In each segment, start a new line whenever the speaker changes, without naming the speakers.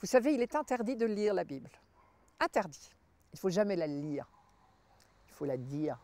Vous savez, il est interdit de lire la Bible. Interdit. Il ne faut jamais la lire. Il faut la dire.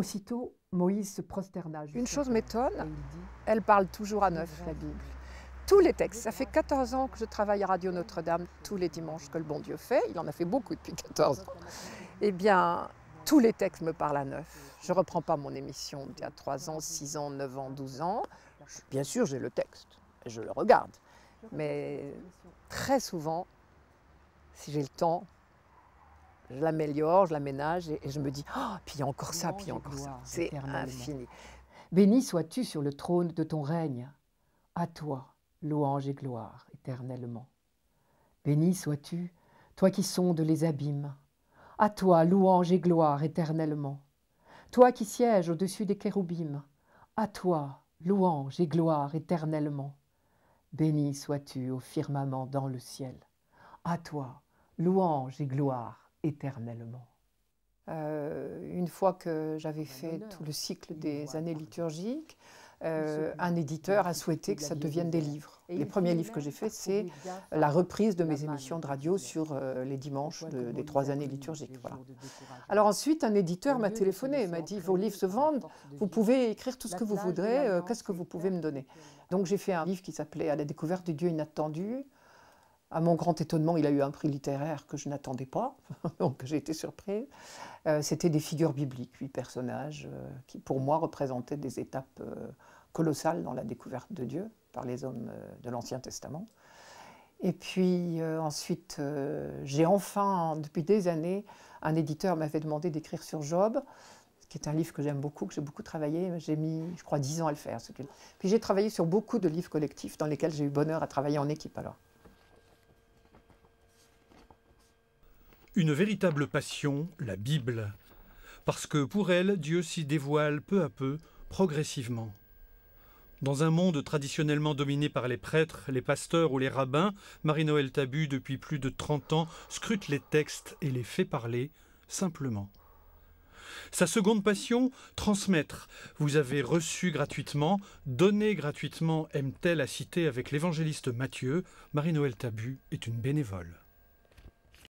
Aussitôt, Moïse se prosterna. Une chose m'étonne, elle parle toujours à neuf, la Bible. Tous les textes. Ça fait 14 ans que je travaille à Radio Notre-Dame, tous les dimanches que le bon Dieu fait. Il en a fait beaucoup depuis 14 ans. Eh bien, tous les textes me parlent à neuf. Je ne reprends pas mon émission d'il y a 3 ans, 6 ans, 9 ans, 12 ans. Bien sûr, j'ai le texte je le regarde. Mais très souvent, si j'ai le temps, je l'améliore, je l'aménage et, je me dis, Ah !» puis encore ça, puis encore ça. C'est infini. Béni sois-tu sur le trône de ton règne. À toi, louange et gloire éternellement. Béni sois-tu, toi qui sondes les abîmes. À toi, louange et gloire éternellement. Toi qui sièges au-dessus des kéroubims. À toi, louange et gloire éternellement. Béni sois-tu au firmament dans le ciel. À toi, louange et gloire éternellement. Euh, une fois que j'avais fait tout le cycle des années liturgiques, euh, un éditeur a souhaité que ça devienne des livres. Les premiers livres que j'ai faits, c'est la reprise de mes émissions de radio sur euh, les dimanches des trois années liturgiques. Voilà. Alors ensuite, un éditeur m'a téléphoné et m'a dit Vos livres se vendent, vous pouvez écrire tout ce que vous voudrez, qu'est-ce que vous pouvez me donner Donc j'ai fait un livre qui s'appelait À la découverte du Dieu inattendu à mon grand étonnement, il a eu un prix littéraire que je n'attendais pas, donc j'ai été surprise. Euh, c'était des figures bibliques, huit personnages, euh, qui pour moi représentaient des étapes euh, colossales dans la découverte de Dieu par les hommes de l'Ancien Testament. Et puis ensuite, j'ai enfin, depuis des années, un éditeur m'avait demandé d'écrire sur Job, qui est un livre que j'aime beaucoup, que j'ai beaucoup travaillé. J'ai mis, je crois, dix ans à le faire. Puis j'ai travaillé sur beaucoup de livres collectifs dans lesquels j'ai eu bonheur à travailler en équipe alors.
une véritable passion, la Bible, parce que pour elle, Dieu s'y dévoile peu à peu, progressivement. Dans un monde traditionnellement dominé par les prêtres, les pasteurs ou les rabbins, Marie-Noël Tabu, depuis plus de 30 ans, scrute les textes et les fait parler simplement. Sa seconde passion, transmettre. Vous avez reçu gratuitement, donné gratuitement, aime-t-elle à citer avec l'évangéliste Matthieu, Marie-Noël Tabu est une bénévole.